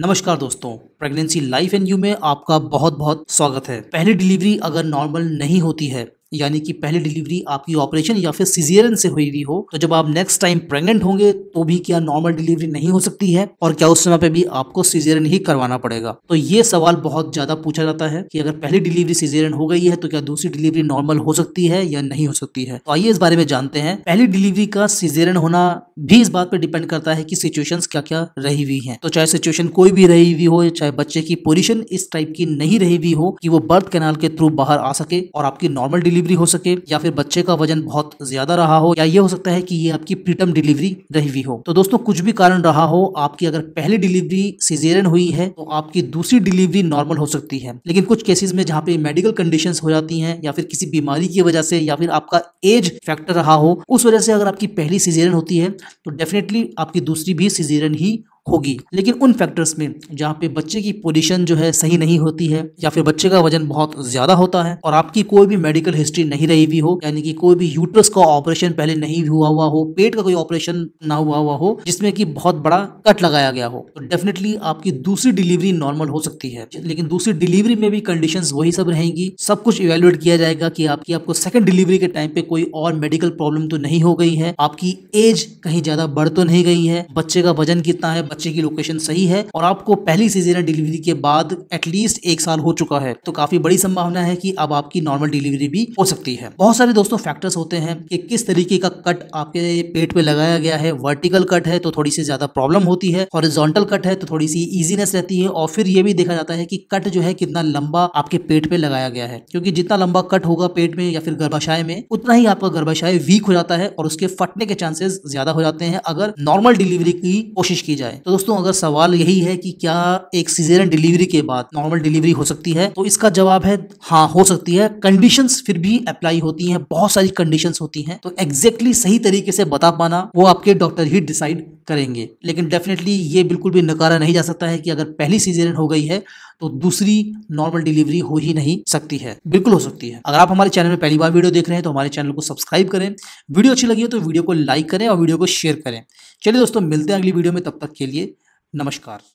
नमस्कार दोस्तों pregnancy life and you में आपका बहुत बहुत स्वागत है पहली डिलीवरी अगर नॉर्मल नहीं होती है यानी कि पहली डिलीवरी आपकी ऑपरेशन या फिर सीजियरन से हुई हुई हो तो जब आप नेक्स्ट टाइम प्रेग्नेंट होंगे तो भी क्या नॉर्मल डिलीवरी नहीं हो सकती है और क्या उस समय पे भी आपको सीजियरन ही करवाना पड़ेगा तो ये सवाल बहुत ज्यादा पूछा जाता है कि अगर पहली डिलीवरी सीजियरन हो गई है तो क्या दूसरी डिलीवरी नॉर्मल हो सकती है या नहीं हो सकती है तो आइए इस बारे में जानते हैं पहली डिलीवरी का सीजियरन होना भी इस बात पर डिपेंड करता है कि सिचुएशन क्या क्या रही हुई है तो चाहे सिचुएशन कोई भी रही हुई हो चाहे बच्चे की पोजिशन इस टाइप की नहीं रही हुई हो कि वो बर्थ कैनाल के थ्रू बाहर आ सके और आपकी नॉर्मल डिलीवरी डिलीवरी हो सके या फिर बच्चे का वजन बहुत ज्यादा रहा हो या ये हो सकता है कि ये आपकी प्रीटम डिलीवरी रही हुई हो तो दोस्तों कुछ भी कारण रहा हो आपकी अगर पहली डिलीवरी सिजेरियन हुई है तो आपकी दूसरी डिलीवरी नॉर्मल हो सकती है लेकिन कुछ केसेस में जहाँ पे मेडिकल कंडीशन हो जाती है या फिर किसी बीमारी की वजह से या फिर आपका एज फैक्टर रहा हो उस वजह से अगर आपकी पहली सिजेरियन होती है तो डेफिनेटली आपकी दूसरी भी सिजेरियन ही होगी लेकिन उन फैक्टर्स में जहाँ पे बच्चे की पोजीशन जो है सही नहीं होती है या फिर बच्चे का वजन बहुत ज्यादा होता है और आपकी कोई भी मेडिकल हिस्ट्री नहीं रही हुई हो यानी कि कोई भी यूट्रस का ऑपरेशन पहले नहीं हुआ हुआ हो पेट का कोई ऑपरेशन ना हुआ हुआ हो जिसमें कि बहुत बड़ा कट लगाया गया हो तो डेफिनेटली आपकी दूसरी डिलीवरी नॉर्मल हो सकती है लेकिन दूसरी डिलीवरी में भी कंडीशन वही सब रहेंगी सब कुछ इवेल्युएट किया जाएगा कि आपकी आपको सेकंड डिलीवरी के टाइम पे कोई और मेडिकल प्रॉब्लम तो नहीं हो गई है आपकी एज कहीं ज्यादा बढ़ तो नहीं गई है बच्चे का वजन कितना है बच्चे की लोकेशन सही है और आपको पहली सीजन डिलीवरी के बाद एटलीस्ट एक साल हो चुका है तो काफी बड़ी संभावना है कि अब आपकी नॉर्मल डिलीवरी भी हो सकती है बहुत सारे दोस्तों फैक्टर्स होते हैं कि किस तरीके का कट आपके पेट पे लगाया गया है वर्टिकल कट है तो थोड़ी सी ज्यादा प्रॉब्लम होती है हॉरिजॉन्टल कट है तो थोड़ी सी इजीनेस रहती है और फिर ये भी देखा जाता है कि कट जो है कितना लंबा आपके पेट पे लगाया गया है क्योंकि जितना लंबा कट होगा पेट में या फिर गर्भाशय में उतना ही आपका गर्भाशय वीक हो जाता है और उसके फटने के चांसेस ज्यादा हो जाते हैं अगर नॉर्मल डिलीवरी की कोशिश की जाए तो दोस्तों अगर सवाल यही है कि क्या एक सीजेरियन डिलीवरी के बाद नॉर्मल डिलीवरी हो सकती है तो इसका जवाब है हाँ हो सकती है कंडीशन फिर भी अप्लाई होती है बहुत सारी कंडीशन होती हैं तो एग्जैक्टली exactly सही तरीके से बता पाना वो आपके डॉक्टर ही डिसाइड करेंगे लेकिन डेफिनेटली ये बिल्कुल भी नकारा नहीं जा सकता है कि अगर पहली सीजन हो गई है तो दूसरी नॉर्मल डिलीवरी हो ही नहीं सकती है बिल्कुल हो सकती है अगर आप हमारे चैनल में पहली बार वीडियो देख रहे हैं तो हमारे चैनल को सब्सक्राइब करें वीडियो अच्छी लगी हो तो वीडियो को लाइक करें और वीडियो को शेयर करें चलिए दोस्तों मिलते हैं अगली वीडियो में तब तक के लिए नमस्कार